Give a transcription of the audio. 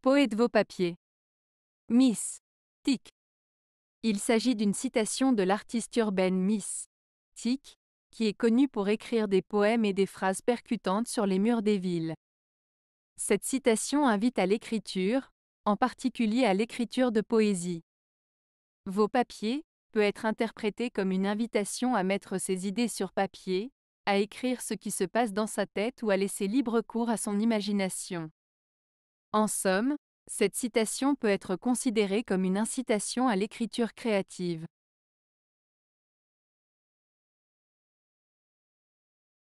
Poète vos papiers. Miss. Tic. Il s'agit d'une citation de l'artiste urbaine Miss. Tic, qui est connue pour écrire des poèmes et des phrases percutantes sur les murs des villes. Cette citation invite à l'écriture, en particulier à l'écriture de poésie. Vos papiers peut être interprété comme une invitation à mettre ses idées sur papier, à écrire ce qui se passe dans sa tête ou à laisser libre cours à son imagination. En somme, cette citation peut être considérée comme une incitation à l'écriture créative.